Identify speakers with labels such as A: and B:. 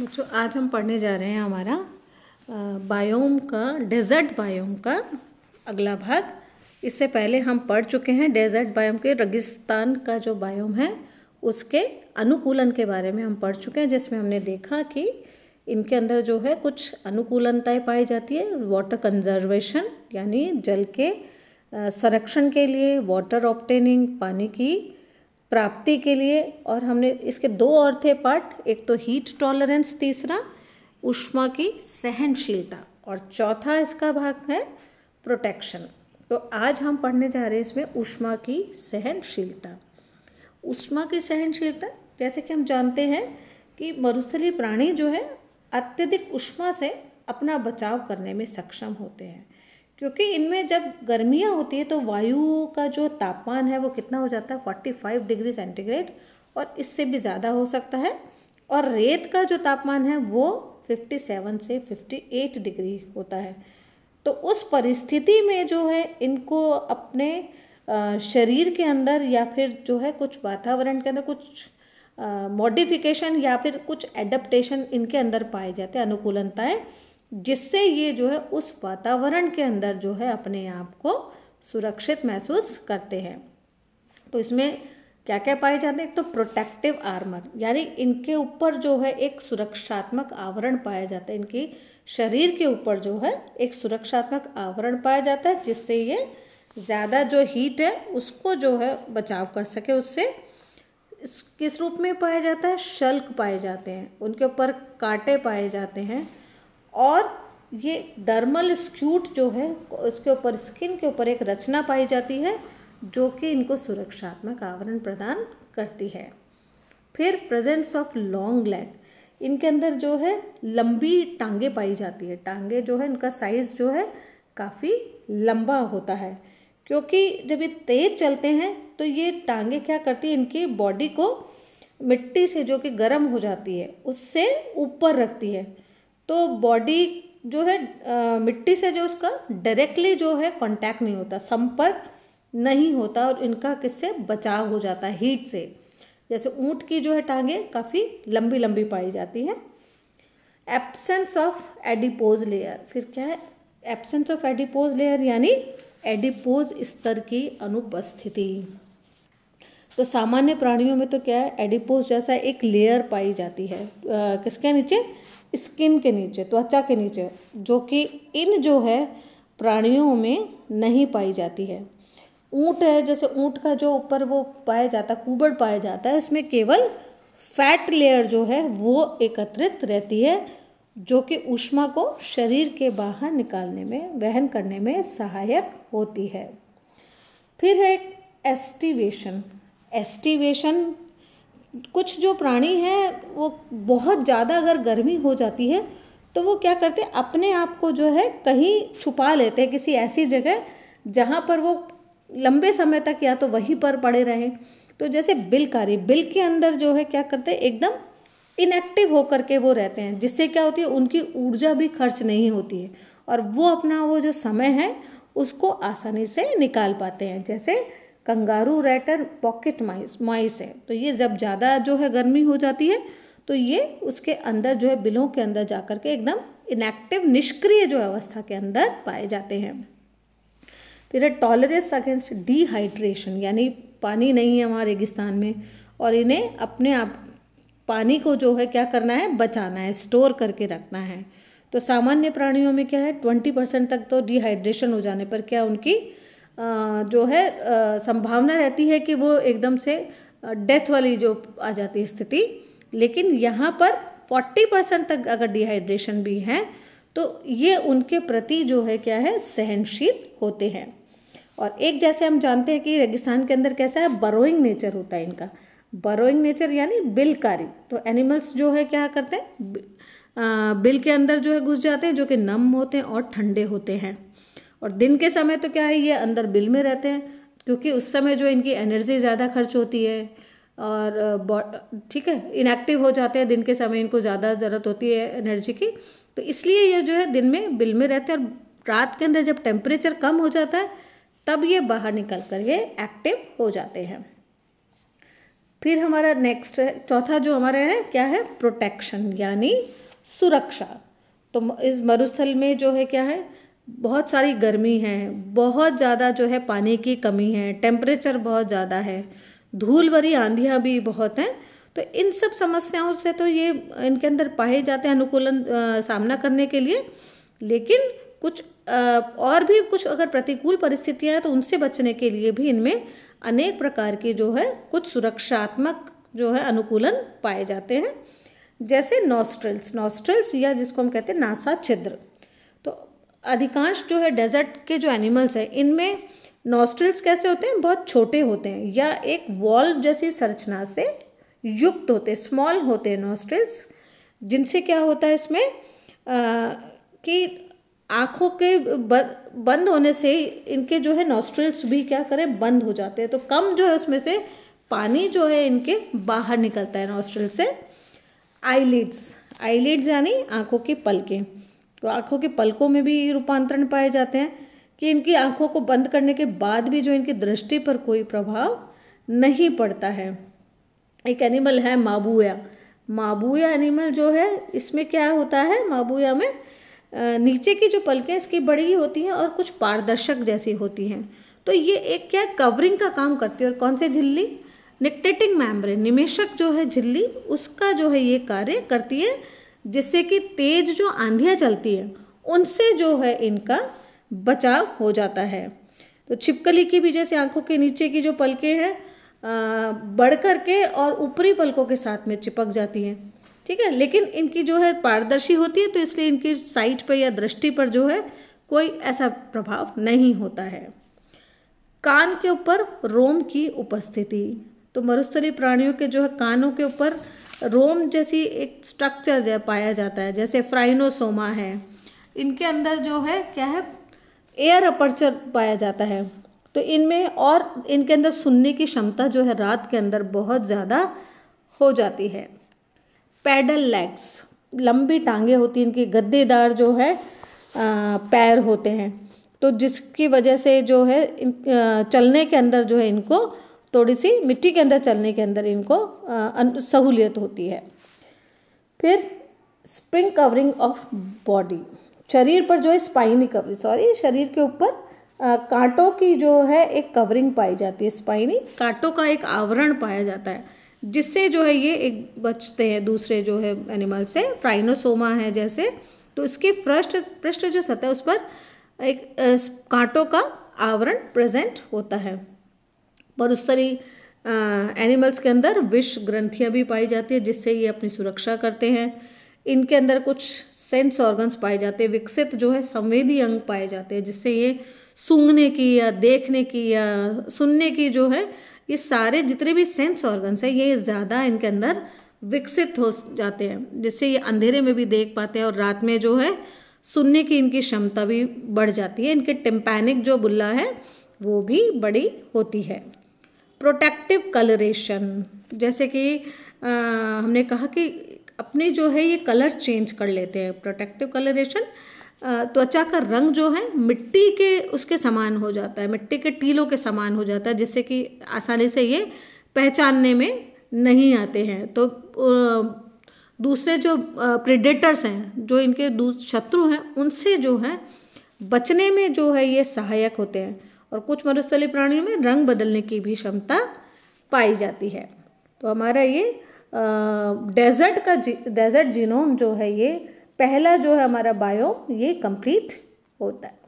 A: बच्चों आज हम पढ़ने जा रहे हैं हमारा बायोम का डेजर्ट बायोम का अगला भाग इससे पहले हम पढ़ चुके हैं डेजर्ट बायोम के रेगिस्तान का जो बायोम है उसके अनुकूलन के बारे में हम पढ़ चुके हैं जिसमें हमने देखा कि इनके अंदर जो है कुछ अनुकूलनताएँ पाई जाती है वाटर कंजर्वेशन यानी जल के संरक्षण के लिए वाटर ऑप्टेनिंग पानी की प्राप्ति के लिए और हमने इसके दो और थे पार्ट एक तो हीट टॉलरेंस तीसरा उष्मा की सहनशीलता और चौथा इसका भाग है प्रोटेक्शन तो आज हम पढ़ने जा रहे हैं इसमें उष्मा की सहनशीलता उष्मा की सहनशीलता जैसे कि हम जानते हैं कि मरुस्थली प्राणी जो है अत्यधिक उष्मा से अपना बचाव करने में सक्षम होते हैं क्योंकि इनमें जब गर्मियाँ होती है तो वायु का जो तापमान है वो कितना हो जाता है फोर्टी फाइव डिग्री सेंटीग्रेड और इससे भी ज़्यादा हो सकता है और रेत का जो तापमान है वो फिफ्टी सेवन से फिफ्टी एट डिग्री होता है तो उस परिस्थिति में जो है इनको अपने शरीर के अंदर या फिर जो है कुछ वातावरण के अंदर कुछ मॉडिफिकेशन या फिर कुछ एडप्टेशन इनके अंदर पाए जाते हैं अनुकूलनताएँ है। जिससे ये जो है उस वातावरण के अंदर जो है अपने आप को सुरक्षित महसूस करते हैं तो इसमें क्या क्या पाए जाते हैं एक तो प्रोटेक्टिव आर्मर यानी इनके ऊपर जो है एक सुरक्षात्मक आवरण पाया जाता है इनकी शरीर के ऊपर जो है एक सुरक्षात्मक आवरण पाया जाता है जिससे ये ज़्यादा जो हीट है उसको जो है बचाव कर सके उससे किस रूप में पाया जाता है शल्क पाए जाते हैं उनके ऊपर कांटे पाए जाते हैं और ये डर्मल स्क्यूट जो है उसके ऊपर स्किन के ऊपर एक रचना पाई जाती है जो कि इनको सुरक्षात्मक आवरण प्रदान करती है फिर प्रेजेंस ऑफ लॉन्ग लेग इनके अंदर जो है लंबी टांगे पाई जाती है टांगे जो है इनका साइज़ जो है काफ़ी लंबा होता है क्योंकि जब ये तेज चलते हैं तो ये टांगे क्या करती है इनकी बॉडी को मिट्टी से जो कि गर्म हो जाती है उससे ऊपर रखती है तो बॉडी जो है आ, मिट्टी से जो उसका डायरेक्टली जो है कांटेक्ट नहीं होता संपर्क नहीं होता और इनका किससे बचाव हो जाता है हीट से जैसे ऊँट की जो है टांगे काफ़ी लंबी लंबी पाई जाती हैं एब्सेंस ऑफ एडिपोज लेयर फिर क्या है एब्सेंस ऑफ एडिपोज लेयर यानी एडिपोज स्तर की अनुपस्थिति तो सामान्य प्राणियों में तो क्या है एडिपोज जैसा एक लेयर पाई जाती है आ, किसके नीचे स्किन के नीचे त्वचा के नीचे जो कि इन जो है प्राणियों में नहीं पाई जाती है ऊँट है जैसे ऊँट का जो ऊपर वो पाया जाता कुबड़ पाया जाता है इसमें केवल फैट लेयर जो है वो एकत्रित रहती है जो कि ऊष्मा को शरीर के बाहर निकालने में वहन करने में सहायक होती है फिर है एस्टिवेशन एस्टिवेशन कुछ जो प्राणी हैं वो बहुत ज़्यादा अगर गर्मी हो जाती है तो वो क्या करते हैं अपने आप को जो है कहीं छुपा लेते हैं किसी ऐसी जगह जहाँ पर वो लंबे समय तक या तो वहीं पर पड़े रहें तो जैसे बिल बिल के अंदर जो है क्या करते हैं एकदम इनएक्टिव होकर के वो रहते हैं जिससे क्या होती है उनकी ऊर्जा भी खर्च नहीं होती है और वो अपना वो जो समय है उसको आसानी से निकाल पाते हैं जैसे kangaroo rat pocket mice mice है तो ये जब ज़्यादा जो है गर्मी हो जाती है तो ये उसके अंदर जो है बिलों के अंदर जा कर के एकदम इनएक्टिव निष्क्रिय जो अवस्था के अंदर पाए जाते हैं फिर टॉलरेंस अगेंस्ट डिहाइड्रेशन यानी पानी नहीं है हमारे रेगिस्तान में और इन्हें अपने आप पानी को जो है क्या करना है बचाना है स्टोर करके रखना है तो सामान्य प्राणियों में क्या है ट्वेंटी परसेंट तक तो डिहाइड्रेशन हो जाने पर क्या उनकी जो है संभावना रहती है कि वो एकदम से डेथ वाली जो आ जाती है स्थिति लेकिन यहाँ पर फोर्टी परसेंट तक अगर डिहाइड्रेशन भी है तो ये उनके प्रति जो है क्या है सहनशील होते हैं और एक जैसे हम जानते हैं कि रेगिस्तान के अंदर कैसा है बरोइंग नेचर होता है इनका बरोइंग नेचर यानी बिलकारी तो एनिमल्स जो है क्या करते हैं बिल के अंदर जो है घुस जाते हैं जो कि नम होते हैं और ठंडे होते हैं और दिन के समय तो क्या है ये अंदर बिल में रहते हैं क्योंकि उस समय जो इनकी एनर्जी ज़्यादा खर्च होती है और ठीक है इनएक्टिव हो जाते हैं दिन के समय इनको ज़्यादा ज़रूरत होती है एनर्जी की तो इसलिए ये जो है दिन में बिल में रहते हैं और रात के अंदर जब टेम्परेचर कम हो जाता है तब ये बाहर निकल कर ये एक्टिव हो जाते हैं फिर हमारा नेक्स्ट है चौथा जो हमारे है क्या है प्रोटेक्शन यानी सुरक्षा तो इस मरुस्थल में जो है क्या है बहुत सारी गर्मी है बहुत ज़्यादा जो है पानी की कमी है टेम्परेचर बहुत ज़्यादा है धूल भरी आंधियाँ भी बहुत हैं तो इन सब समस्याओं से तो ये इनके अंदर पाए जाते हैं अनुकूलन सामना करने के लिए लेकिन कुछ आ, और भी कुछ अगर प्रतिकूल परिस्थितियाँ हैं तो उनसे बचने के लिए भी इनमें अनेक प्रकार के जो है कुछ सुरक्षात्मक जो है अनुकूलन पाए जाते हैं जैसे नॉस्ट्रल्स नॉस्ट्रल्स या जिसको हम कहते हैं नासा छिद्र अधिकांश जो है डेजर्ट के जो एनिमल्स हैं इनमें नॉस्ट्रल्स कैसे होते हैं बहुत छोटे होते हैं या एक वॉल्व जैसी संरचना से युक्त होते स्मॉल होते हैं नॉस्ट्रल्स जिनसे क्या होता है इसमें आ, कि आँखों के बंद होने से इनके जो है नॉस्ट्रल्स भी क्या करें बंद हो जाते हैं तो कम जो है उसमें से पानी जो है इनके बाहर निकलता है नॉस्ट्रल से आईलिड्स आईलिड्स यानी आँखों की पलकें तो आँखों के पलकों में भी रूपांतरण पाए जाते हैं कि इनकी आँखों को बंद करने के बाद भी जो इनकी दृष्टि पर कोई प्रभाव नहीं पड़ता है एक एनिमल है माबूया माबूया एनिमल जो है इसमें क्या होता है माबूया में नीचे की जो पलकें इसकी बड़ी ही होती हैं और कुछ पारदर्शक जैसी होती हैं तो ये एक क्या कवरिंग का काम करती है और कौन से झिल्ली निकटेटिंग मैम्ब्रेन निमेशक जो है झिल्ली उसका जो है ये कार्य करती है जिससे कि तेज जो आंधियाँ चलती है उनसे जो है इनका बचाव हो जाता है तो छिपकली की भी जैसे आंखों के नीचे की जो पलकें हैं बढ़ करके और ऊपरी पलकों के साथ में चिपक जाती हैं ठीक है लेकिन इनकी जो है पारदर्शी होती है तो इसलिए इनकी साइट पर या दृष्टि पर जो है कोई ऐसा प्रभाव नहीं होता है कान के ऊपर रोम की उपस्थिति तो मरुस्थली प्राणियों के जो है कानों के ऊपर रोम जैसी एक स्ट्रक्चर जो पाया जाता है जैसे फ्राइनोसोमा है इनके अंदर जो है क्या है एयर अपर्चर पाया जाता है तो इनमें और इनके अंदर सुनने की क्षमता जो है रात के अंदर बहुत ज़्यादा हो जाती है पैडल लेग्स लंबी टांगे होती हैं इनकी गद्देदार जो है पैर होते हैं तो जिसकी वजह से जो है चलने के अंदर जो है इनको थोड़ी सी मिट्टी के अंदर चलने के अंदर इनको सहूलियत होती है फिर स्प्रिंग कवरिंग ऑफ बॉडी शरीर पर जो है स्पाइनी कवरिंग सॉरी शरीर के ऊपर कांटों की जो है एक कवरिंग पाई जाती है स्पाइनी कांटों का एक आवरण पाया जाता है जिससे जो है ये एक बचते हैं दूसरे जो है एनिमल से फ्राइनोसोमा है जैसे तो इसके पृष्ठ पृष्ठ जो सतह उस पर एक कांटों का आवरण प्रेजेंट होता है तरी एनिमल्स के अंदर विष ग्रंथियाँ भी पाई जाती है जिससे ये अपनी सुरक्षा करते हैं इनके अंदर कुछ सेंस ऑर्गन्स पाए जाते हैं विकसित जो है संवेदी अंग पाए जाते हैं जिससे ये सूंघने की या देखने की या सुनने की जो है ये सारे जितने भी सेंस ऑर्गन्स हैं ये ज़्यादा इनके अंदर विकसित हो जाते हैं जिससे ये अंधेरे में भी देख पाते हैं और रात में जो है सुनने की इनकी क्षमता भी बढ़ जाती है इनके टिम्पैनिक जो बुल्ला है वो भी बड़ी होती है प्रोटेक्टिव कलरेशन जैसे कि आ, हमने कहा कि अपने जो है ये कलर चेंज कर लेते हैं प्रोटेक्टिव कलरेशन त्वचा का रंग जो है मिट्टी के उसके समान हो जाता है मिट्टी के टीलों के समान हो जाता है जिससे कि आसानी से ये पहचानने में नहीं आते हैं तो दूसरे जो प्रिडेटर्स हैं जो इनके शत्रु हैं उनसे जो है बचने में जो है ये सहायक होते हैं और कुछ मरुस्थली प्राणियों में रंग बदलने की भी क्षमता पाई जाती है तो हमारा ये डेजर्ट का जी, डेजर्ट जीनोम जो है ये पहला जो है हमारा बायोम ये कंप्लीट होता है